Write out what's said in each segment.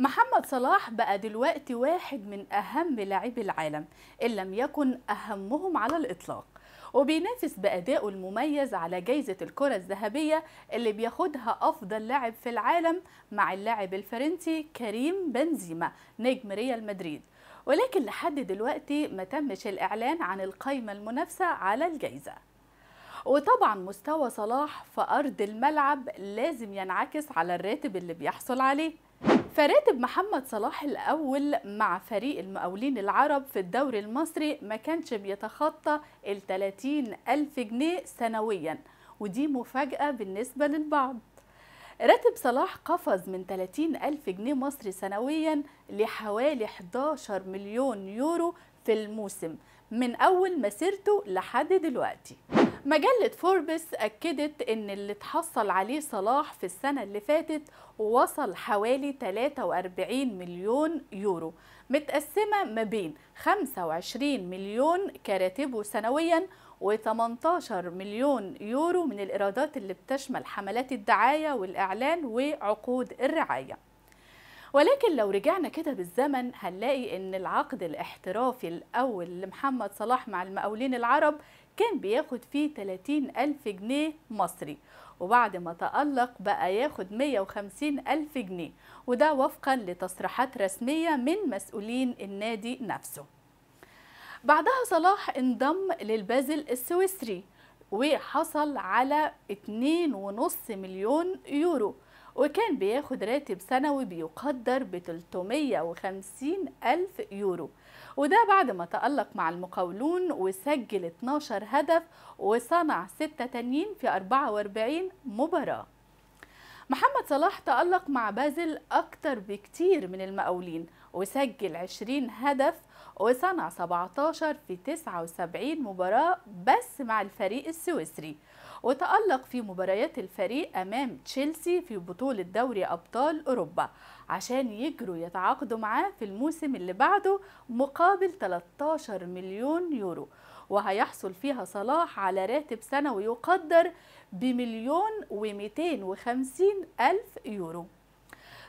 محمد صلاح بقى دلوقتي واحد من أهم لاعبي العالم إن لم يكن أهمهم على الإطلاق وبينافس بأدائه المميز على جايزة الكرة الذهبية اللي بياخدها أفضل لاعب في العالم مع اللاعب الفرنسي كريم بنزيما نجم ريال مدريد ولكن لحد دلوقتي ما تمش الإعلان عن القائمة المنافسة على الجايزة وطبعا مستوى صلاح في أرض الملعب لازم ينعكس على الراتب اللي بيحصل عليه فراتب محمد صلاح الأول مع فريق المقاولين العرب في الدوري المصري ما كانش بيتخطى ال ألف جنيه سنويا ودي مفاجأة بالنسبة للبعض راتب صلاح قفز من 30 ألف جنيه مصري سنويا لحوالي 11 مليون يورو في الموسم من أول مسيرته لحد دلوقتي مجلة فوربس أكدت أن اللي تحصل عليه صلاح في السنة اللي فاتت وصل حوالي 43 مليون يورو متقسمة ما بين 25 مليون كراتبه سنوياً و18 مليون يورو من الإيرادات اللي بتشمل حملات الدعاية والإعلان وعقود الرعاية ولكن لو رجعنا كده بالزمن هنلاقي ان العقد الاحترافي الاول لمحمد صلاح مع المقاولين العرب كان بياخد فيه 30 ألف جنيه مصري وبعد ما تألق بقى ياخد 150 ألف جنيه وده وفقا لتصريحات رسمية من مسؤولين النادي نفسه بعدها صلاح انضم للبازل السويسري وحصل على 2.5 مليون يورو وكان بياخد راتب سنوي بيقدر ب 350 ألف يورو وده بعد ما تألق مع المقاولون وسجل 12 هدف وصنع 6 تانيين في 44 مباراة محمد صلاح تألق مع بازل أكتر بكتير من المقاولين وسجل 20 هدف وصنع 17 في 79 مباراة بس مع الفريق السويسري وتألق في مباريات الفريق أمام تشيلسي في بطولة دوري أبطال أوروبا عشان يجروا يتعاقدوا معاه في الموسم اللي بعده مقابل 13 مليون يورو وهيحصل فيها صلاح على راتب سنوي يقدر بمليون ومئتين وخمسين ألف يورو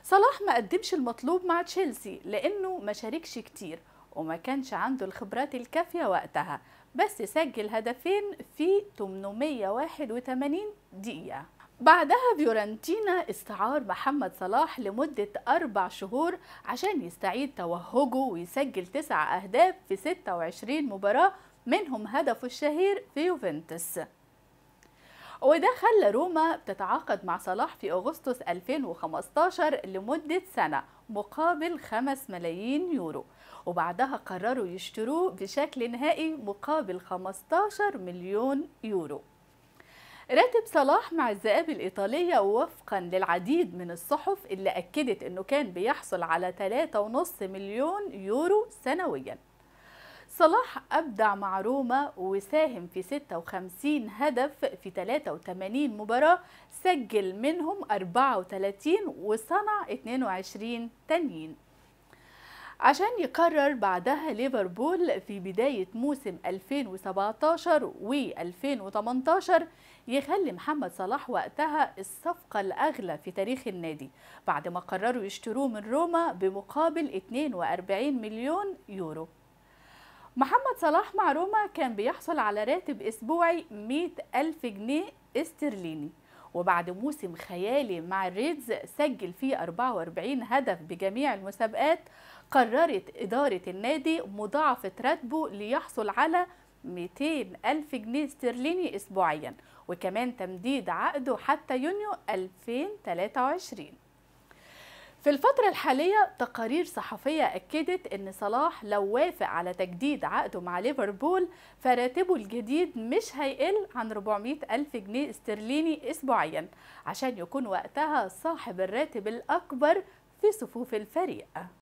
صلاح ما قدمش المطلوب مع تشيلسي لأنه ما شاركش كتير وما كانش عنده الخبرات الكافية وقتها بس سجل هدفين في 881 دقيقة بعدها فيورنتينا استعار محمد صلاح لمدة أربع شهور عشان يستعيد توهجه ويسجل تسع أهداف في 26 مباراة منهم هدفه الشهير في يوفنتوس وده خلى روما تتعاقد مع صلاح في أغسطس 2015 لمدة سنة مقابل 5 ملايين يورو وبعدها قرروا يشتروه بشكل نهائي مقابل 15 مليون يورو راتب صلاح مع الذئاب الإيطالية وفقا للعديد من الصحف اللي أكدت أنه كان بيحصل على 3.5 مليون يورو سنوياً صلاح أبدع مع روما وساهم في 56 هدف في 83 مباراة سجل منهم 34 وصنع 22 تانيين عشان يقرر بعدها ليفربول في بداية موسم 2017 و 2018 يخلي محمد صلاح وقتها الصفقة الأغلى في تاريخ النادي بعد ما قرروا يشتروه من روما بمقابل 42 مليون يورو محمد صلاح مع روما كان بيحصل على راتب أسبوعي 100 ألف جنيه استرليني وبعد موسم خيالي مع الريدز سجل فيه 44 هدف بجميع المسابقات قررت إدارة النادي مضاعفة راتبه ليحصل على 200 ألف جنيه استرليني أسبوعيا وكمان تمديد عقده حتى يونيو 2023 في الفترة الحالية تقارير صحفية أكدت أن صلاح لو وافق على تجديد عقده مع ليفربول فراتبه الجديد مش هيقل عن 400 ألف جنيه استرليني أسبوعيا عشان يكون وقتها صاحب الراتب الأكبر في صفوف الفريق